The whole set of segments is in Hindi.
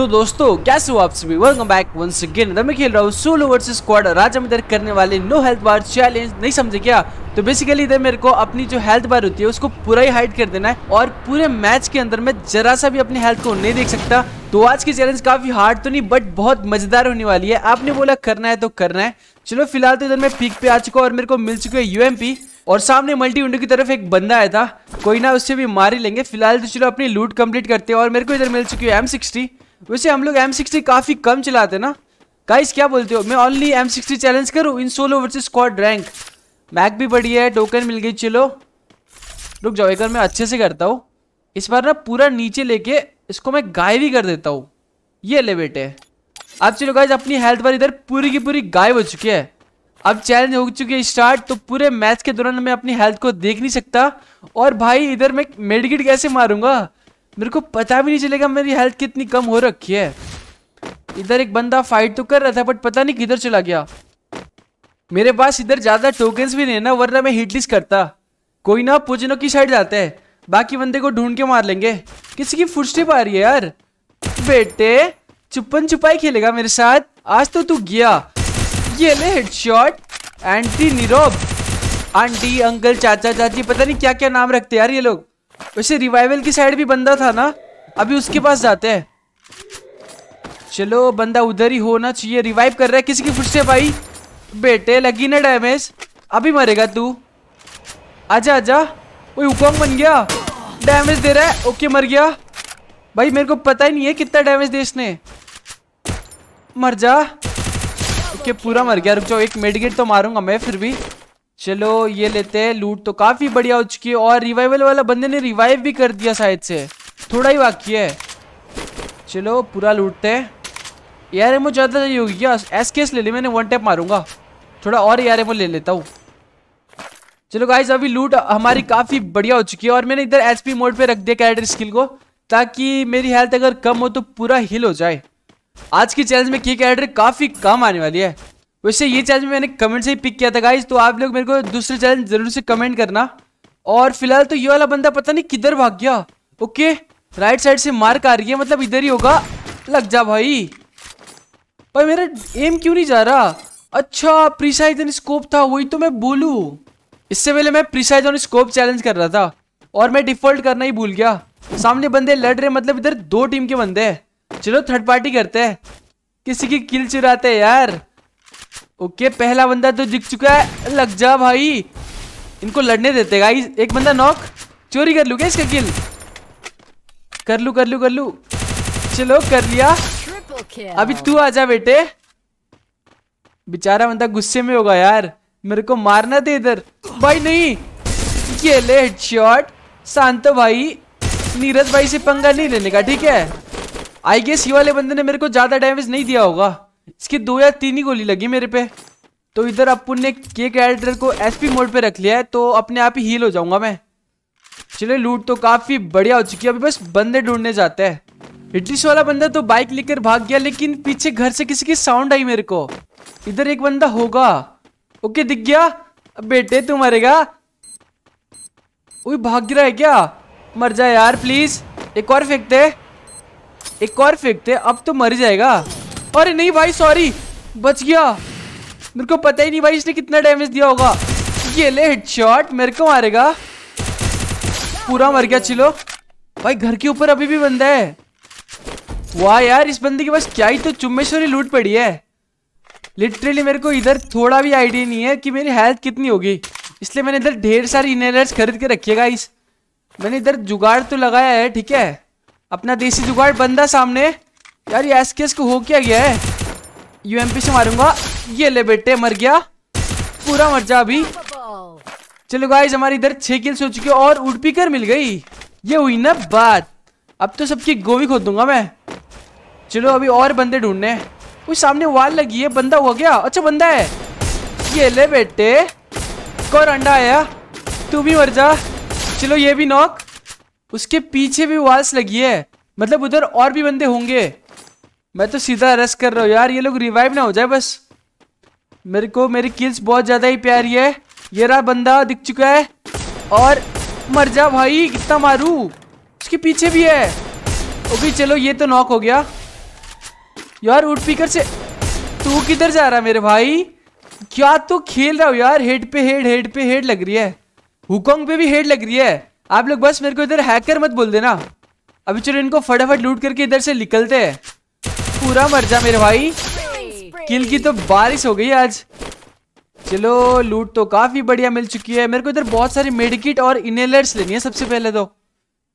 तो दोस्तों कैसे हो आप सभी वेलकम बैक वंस अगेन मैं खेल रहा हूँ सोलो वर्स स्क्वाड और आज करने वाले नो हेल्थ बार चैलेंज नहीं समझे क्या तो बेसिकली इधर मेरे को अपनी जो हेल्थ बार होती है उसको पूरा ही हाइड कर देना है और पूरे मैच के अंदर मैं जरा सा भी अपनी हेल्थ को नहीं देख सकता तो आज की चैलेंज काफी हार्ड तो नहीं बट बहुत मजेदार होने वाली है आपने बोला करना है तो करना है चलो फिलहाल तो इधर मैं पीक पे आ चुका और मेरे को मिल चुके है यूएमपी और सामने मल्टी विंडो की तरफ एक बंदा आया था कोई ना उससे भी मार ही लेंगे फिलहाल तो चलो अपनी लूट कम्प्लीट करते हैं और मेरे को इधर मिल चुकी है एम वैसे हम लोग एम सिक्सटी काफ़ी कम चलाते ना गाइस क्या बोलते हो मैं ओनली एम सिक्सटी चैलेंज करूँ in solo versus squad rank मैक भी बढ़ी है टोकन मिल गई चलो रुक जाओ एक मैं अच्छे से करता हूँ इस बार ना पूरा नीचे लेके इसको मैं गायब ही कर देता हूँ ये ले बेटे अब चलो गाइज अपनी हेल्थ बार इधर पूरी की पूरी गायब हो चुकी है अब चैलेंज हो चुकी है स्टार्ट तो पूरे मैच के दौरान मैं अपनी हेल्थ को देख नहीं सकता और भाई इधर मैं मेडिकेट कैसे मारूंगा मेरे को पता भी नहीं चलेगा मेरी हेल्थ कितनी कम हो रखी है इधर एक बंदा फाइट तो कर रहा था बट पता नहीं किधर चला गया मेरे पास इधर ज़्यादा टोकन्स भी नहीं है ना वरना मैं हिटलिस करता कोई ना पुजनो की साइड जाते हैं बाकी बंदे को ढूंढ के मार लेंगे किसी की फुटस्टेप आ रही है यार बेटे चुपन छुपाई खेलेगा मेरे साथ आज तो तू गया ये ले हेडशॉट एंटी नीरोब आंटी अंकल चाचा चाची पता नहीं क्या क्या नाम रखते यार ये लोग वैसे रिवाइवल की साइड भी बंदा था ना अभी उसके पास जाते हैं चलो बंदा उधर ही होना चाहिए रिवाइव कर रहा है किसी की से भाई बेटे लगी ना डैमेज अभी मरेगा तू आजा आजा कोई हुकॉन्ग बन गया डैमेज दे रहा है ओके मर गया भाई मेरे को पता ही नहीं है कितना डैमेज दे इसने मर जा ओके पूरा मर गया रुक जाओ एक मेडिकेट तो मारूंगा मैं फिर भी चलो ये लेते हैं लूट तो काफी बढ़िया हो चुकी है और रिवाइवल वाला बंदे ने रिवाइव भी कर दिया शायद से थोड़ा ही बाकी है चलो पूरा लूटते हैं यार एमो ज़्यादा चाहिए होगी क्या एस केस ले ली मैंने वन टैप मारूंगा थोड़ा और यार एमो ले लेता हूँ चलो गाइज अभी लूट हमारी काफ़ी बढ़िया हो चुकी है और मैंने इधर एचपी मोड पे रख दिया कैरेक्टर स्किल को ताकि मेरी हेल्थ अगर कम हो तो पूरा हिल हो जाए आज की चैलेंज में की कैरेक्टर काफ़ी कम आने वाली है वैसे ये चैलेंज मैंने कमेंट से ही पिक किया था गाइज तो आप लोग मेरे को दूसरे चैलेंज जरूर से कमेंट करना और फिलहाल तो ये वाला बंदा पता नहीं किधर भाग गया ओके राइट साइड से मार्क आ रही है मतलब इधर ही होगा लग जा भाई भाई मेरा एम क्यों नहीं जा रहा अच्छा प्रिसाइज एंड स्कोप था वही तो मैं बोलू इससे पहले मैं प्रिसाइज ऑन स्कोप चैलेंज कर रहा था और मैं डिफॉल्ट करना ही भूल गया सामने बंदे लड़ रहे मतलब इधर दो टीम के बंदे हैं चलो थर्ड पार्टी करते हैं किसी की किल चुराते हैं यार ओके पहला बंदा तो जिक चुका है लग जा भाई इनको लड़ने देते गाइस एक बंदा नॉक चोरी कर लू क्या इसका किल कर लू कर लू कर लू चलो कर लिया अभी तू आ जा बेटे बेचारा बंदा गुस्से में होगा यार मेरे को मारना थे इधर भाई नहीं ये ले हेडशॉट शांतो भाई नीरज भाई से पंगा नहीं लेने का ठीक है आई गेस ये वाले बंदे ने मेरे को ज्यादा डैमेज नहीं दिया होगा इसकी दो या तीन ही गोली लगी मेरे पे तो इधर अपन ने के कैरेक्टर को एसपी मोड पे रख लिया है तो अपने आप ही हील हो जाऊंगा मैं चलो लूट तो काफ़ी बढ़िया हो चुकी है अभी बस बंदे ढूंढने जाते हैं इटलिश वाला बंदा तो बाइक लेकर भाग गया लेकिन पीछे घर से किसी की साउंड आई मेरे को इधर एक बंदा होगा ओके दिख गया बेटे तू मरेगा ओए भाग रहा है क्या मर जाए यार प्लीज एक और फेंकते एक और फेंकते अब तो मर जाएगा अरे नहीं भाई सॉरी बच गया मेरे को पता ही नहीं भाई इसने कितना डैमेज दिया होगा ये ले हेडशॉट मेरे को मारेगा पूरा मर गया चिलो भाई घर के ऊपर अभी भी बंदा है वाह यार इस बंदे के पास क्या ही तो चुम्बेश्वरी लूट पड़ी है लिटरली मेरे को इधर थोड़ा भी आइडिया नहीं है कि मेरी हेल्थ कितनी होगी इसलिए मैंने इधर ढेर सारे इनहेलर्स खरीद के रखिएगा इस मैंने इधर जुगाड़ तो लगाया है ठीक है अपना देसी जुगाड़ बंदा सामने यार ये एस एस को हो क्या गया है यूएमपी से मारूंगा ये ले बेटे मर गया पूरा मर जा अभी चलो गाइज हमारी इधर छह किल्स हो चुके और पी कर मिल गई ये हुई ना बात अब तो सबकी गोभी खोद दूंगा मैं चलो अभी और बंदे ढूंढने उस सामने वाल लगी है बंदा हो गया अच्छा बंदा है ये ले बेटे कौन अंडा आया तू भी मर जा चलो ये भी नॉक उसके पीछे भी वाल्स लगी है मतलब उधर और भी बंदे होंगे मैं तो सीधा रस कर रहा हूँ यार ये लोग रिवाइव ना हो जाए बस मेरे को मेरी किल्स बहुत ज़्यादा ही प्यारी है ये रहा बंदा दिख चुका है और मर जा भाई कितना मारू उसके पीछे भी है ओके चलो ये तो नॉक हो गया यार उठ पीकर से तू किधर जा रहा मेरे भाई क्या तो खेल रहा हो यार हेड पे हेड हेड पे हेड लग रही है हुकोंग पे भी हेड लग रही है आप लोग बस मेरे को इधर हैकर मत बोल देना अभी चलो इनको फटाफट लूट करके इधर से निकलते हैं पूरा मर जा मेरे भाई किल की तो बारिश हो गई आज चलो लूट तो काफी बढ़िया मिल चुकी है मेरे को इधर बहुत सारी मेडिकिट और इनेलर्स लेनी है सबसे पहले तो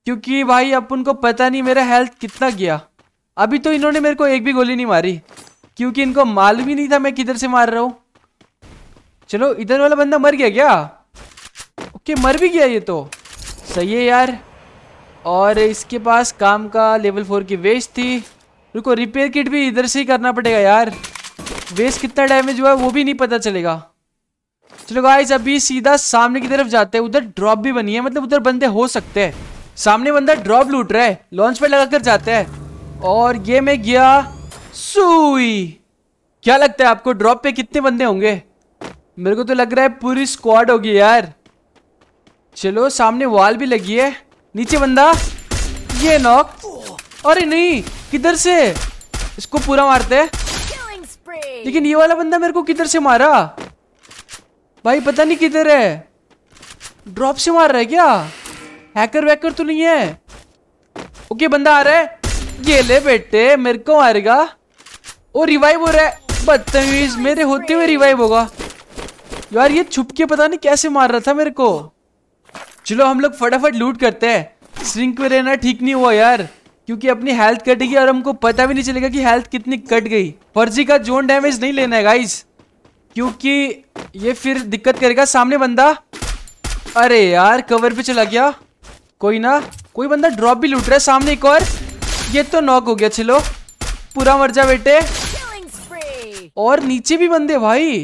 क्योंकि भाई अपन को पता नहीं मेरा हेल्थ कितना गया अभी तो इन्होंने मेरे को एक भी गोली नहीं मारी क्योंकि इनको मालूम ही नहीं था मैं किधर से मार रहा हूँ चलो इधर वाला बंदा मर गया क्या ओके मर भी गया ये तो सही है यार और इसके पास काम का लेवल फोर की वेस्ट थी रुको रिपेयर किट भी इधर से ही करना पड़ेगा यार वेस्ट कितना डैमेज हुआ है वो भी नहीं पता चलेगा चलो गाइस अभी सीधा सामने की तरफ जाते हैं उधर ड्रॉप भी बनी है मतलब उधर बंदे हो सकते हैं सामने बंदा ड्रॉप लूट रहा है लॉन्च पर कर जाते हैं और ये मैं गया सुई क्या लगता है आपको ड्रॉप पे कितने बंदे होंगे मेरे को तो लग रहा है पूरी स्क्वाड होगी यार चलो सामने वॉल भी लगी है नीचे बंदा ये नॉक अरे नहीं किधर से इसको पूरा मारते हैं लेकिन ये वाला बंदा मेरे को किधर से मारा भाई पता नहीं किधर है ड्रॉप से मार रहा है क्या हैकर वैकर तो नहीं है ओके बंदा आ रहा है ये ले बेटे मेरे को मारेगा वो रिवाइव हो रहा है बदतमीज मेरे होते हुए रिवाइव होगा यार ये छुप के पता नहीं कैसे मार रहा था मेरे को चलो हम लोग फटाफट लूट करते हैं सिंक में रहना ठीक नहीं हुआ यार क्योंकि अपनी हेल्थ कटेगी और हमको पता भी नहीं चलेगा कि हेल्थ कितनी कट गई फर्जी का जोन डैमेज नहीं लेना है गाइज क्योंकि ये फिर दिक्कत करेगा सामने बंदा अरे यार कवर पे चला गया कोई ना कोई बंदा ड्रॉप भी लूट रहा है सामने एक और ये तो नॉक हो गया चलो पूरा मर जा बेटे और नीचे भी बंदे भाई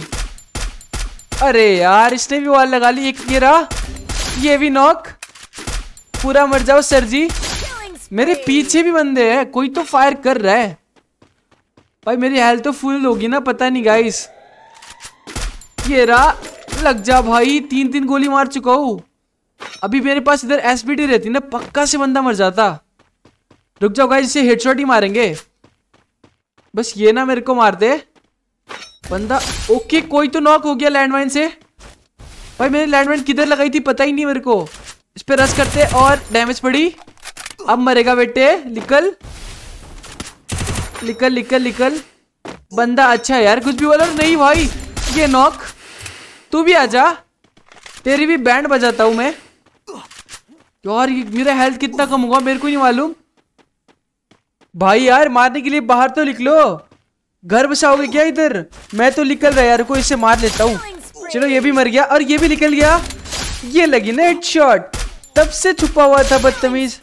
अरे यार इसने भी वाल लगा ली एक ये रहा ये भी नॉक पूरा मर जाओ सर जी मेरे पीछे भी बंदे हैं कोई तो फायर कर रहा है भाई मेरी हेल्थ तो फुल होगी ना पता नहीं गाइस ये रहा लग जा भाई तीन तीन गोली मार चुका हूँ अभी मेरे पास इधर एस रहती ना पक्का से बंदा मर जाता रुक जाओ गाइस इसे हेडशॉट ही मारेंगे बस ये ना मेरे को मार दे बंदा ओके कोई तो नॉक हो गया लैंडमाइन से भाई मेरी लैंडमाइन किधर लगाई थी पता ही नहीं मेरे को इस पर रस करते और डैमेज पड़ी अब मरेगा बेटे निकल निकल निकल निकल बंदा अच्छा है यार कुछ भी बोला नहीं भाई ये नॉक तू भी आजा तेरी भी बैंड बजाता हूं मैं यार मेरा हेल्थ कितना कम होगा मेरे को नहीं मालूम भाई यार मारने के लिए बाहर तो निकलो घर बसाओगे क्या इधर मैं तो निकल रहा यार को इसे मार लेता हूँ चलो ये भी मर गया और ये भी निकल गया ये लगी ना हेड शॉट तब से छुपा हुआ था बदतमीज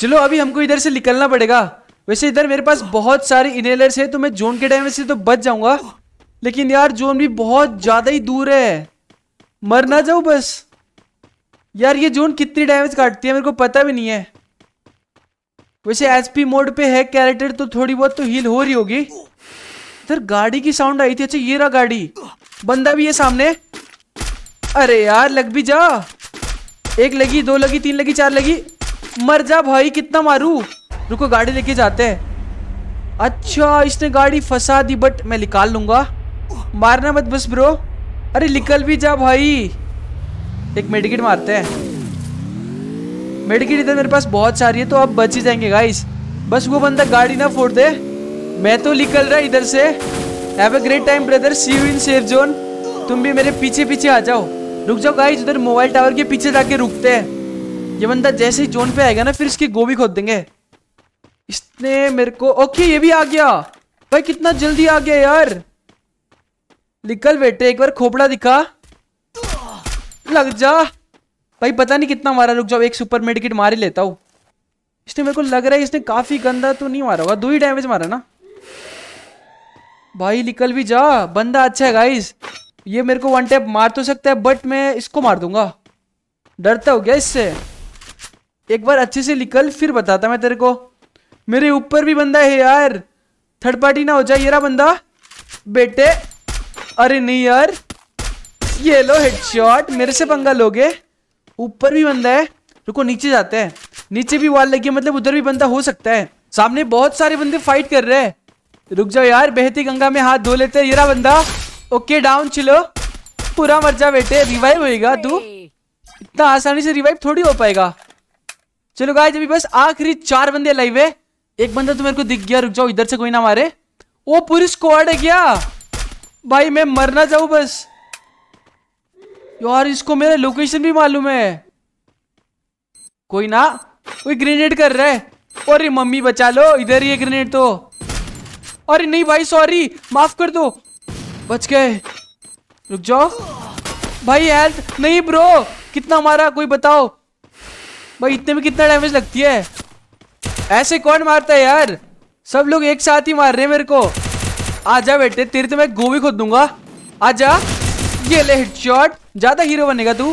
चलो अभी हमको इधर से निकलना पड़ेगा वैसे इधर मेरे पास बहुत सारे इनेलर्स हैं तो मैं जोन के टाइम से तो बच जाऊंगा लेकिन यार जोन भी बहुत ज़्यादा ही दूर है मर ना जाऊ बस यार ये जोन कितनी डैमेज काटती है मेरे को पता भी नहीं है वैसे एचपी मोड पे है कैरेक्टर तो थोड़ी बहुत तो हील हो रही होगी इधर गाड़ी की साउंड आई थी अच्छा ये रहा गाड़ी बंदा भी है सामने अरे यार लग भी जा एक लगी दो लगी तीन लगी चार लगी मर जा भाई कितना मारू रुको गाड़ी लेके जाते हैं अच्छा इसने गाड़ी फंसा दी बट मैं निकाल लूंगा मारना मत बस ब्रो अरे निकल भी जा भाई एक मेडिकेट मारते हैं मेडिकेट इधर मेरे पास बहुत सारी है तो अब बच ही जाएंगे गाइस बस वो बंदा गाड़ी ना फोड़ दे मैं तो निकल रहा इधर से have a great time brother see you in safe zone तुम भी मेरे पीछे पीछे आ जाओ रुक जाओ गाइज उधर मोबाइल टावर के पीछे जाके रुकते हैं ये बंदा जैसे ही जोन पे आएगा ना फिर इसकी गोभी खोद देंगे इसने मेरे को ओके ये भी आ गया भाई कितना जल्दी आ गया यार निकल बेटे एक बार खोपड़ा दिखा लग जा भाई पता नहीं कितना मारा रुक जाओ एक सुपर मेडिकेट मार ही लेता हूँ इसने मेरे को लग रहा है इसने काफ़ी गंदा तो नहीं मारा होगा दो ही डैमेज मारा ना भाई निकल भी जा बंदा अच्छा है गाइस ये मेरे को वन टैप मार तो सकता है बट मैं इसको मार दूंगा डरता हो गया इससे एक बार अच्छे से निकल फिर बताता मैं तेरे को मेरे ऊपर भी बंदा है यार थर्ड पार्टी ना हो जाए ये बंदा बेटे अरे नहीं यार ये लो हेडशॉट मेरे से पंगा लोगे ऊपर भी बंदा है रुको नीचे जाते हैं नीचे भी वाल लगी मतलब उधर भी बंदा हो सकता है सामने बहुत सारे बंदे फाइट कर रहे हैं रुक जाओ यार बेहती गंगा में हाथ धो लेते हैं ये बंदा ओके डाउन चलो पूरा मर जा बेटे रिवाइव होएगा तू इतना आसानी से रिवाइव थोड़ी हो पाएगा चलो गाइज अभी बस आखिरी चार बंदे लाइव है एक बंदा तो मेरे को दिख गया रुक जाओ इधर से कोई ना मारे वो पूरी स्क्वाड है क्या भाई मैं मरना चाहूँ बस यार इसको मेरा लोकेशन भी मालूम है कोई ना कोई ग्रेनेड कर रहा है और मम्मी बचा लो इधर ही ग्रेनेड तो अरे नहीं भाई सॉरी माफ कर दो बच गए रुक जाओ भाई हेल्थ नहीं ब्रो कितना मारा कोई बताओ भाई इतने में कितना डैमेज लगती है ऐसे कौन मारता है यार सब लोग एक साथ ही मार रहे हैं मेरे को आजा बेटे तेरे तो मैं गोभी खोद दूंगा आजा ये ले हेडशॉट ज्यादा हीरो बनेगा तू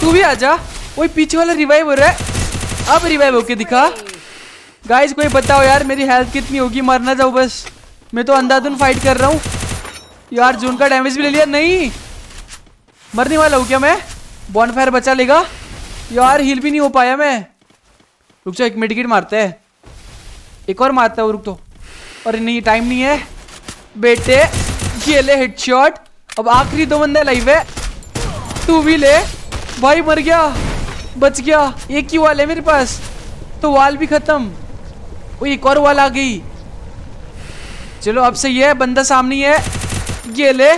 तू भी आजा वही पीछे वाला रिवाइव हो रहा है अब रिवाइव होके दिखा गाइस कोई बताओ यार मेरी हेल्थ कितनी होगी मरना जाओ बस मैं तो अंधाधुन फाइट कर रहा हूँ यार जून का डैमेज भी ले लिया नहीं मरने वाला हूँ क्या मैं बॉन फायर बचा लेगा यार हील भी नहीं हो पाया मैं रुक जाओ एक मेडिकेट मारते हैं एक और मारता है रुक तो अरे नहीं टाइम नहीं है बेटे ये ले हेडशॉट अब आखिरी दो बंदे लाइव है तू भी ले भाई मर गया बच गया एक ही वाल है मेरे पास तो वाल भी खत्म वो एक और वाल आ गई चलो अब सही है बंदा सामने है ये ले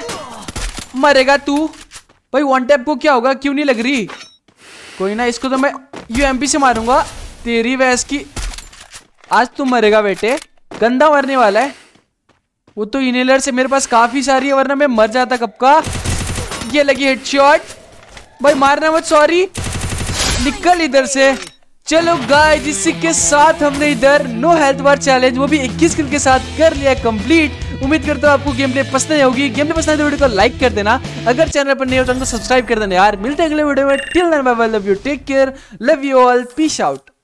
मरेगा तू भाई वन टैप को क्या होगा क्यों नहीं लग रही कोई ना इसको तो मैं यू से मारूंगा तेरी वैस की आज तू मरेगा बेटे गंदा मरने वाला है वो तो इनेलर से मेरे पास काफ़ी सारी है वरना मैं मर जाता कब का ये लगी हेडशॉट भाई मारना मत सॉरी निकल इधर से चलो गाइस इसी के साथ हमने इधर नो हेल्थ बार चैलेंज वो भी 21 किल के साथ कर लिया कंप्लीट उम्मीद करता हूँ आपको गेम प्ले पसंद आई होगी गेम प्ले पसंद आए तो वीडियो को लाइक कर देना अगर चैनल पर नहीं हो तो सब्सक्राइब कर देना यार मिलते हैं अगले वीडियो में till then bye love you take care love you all peace out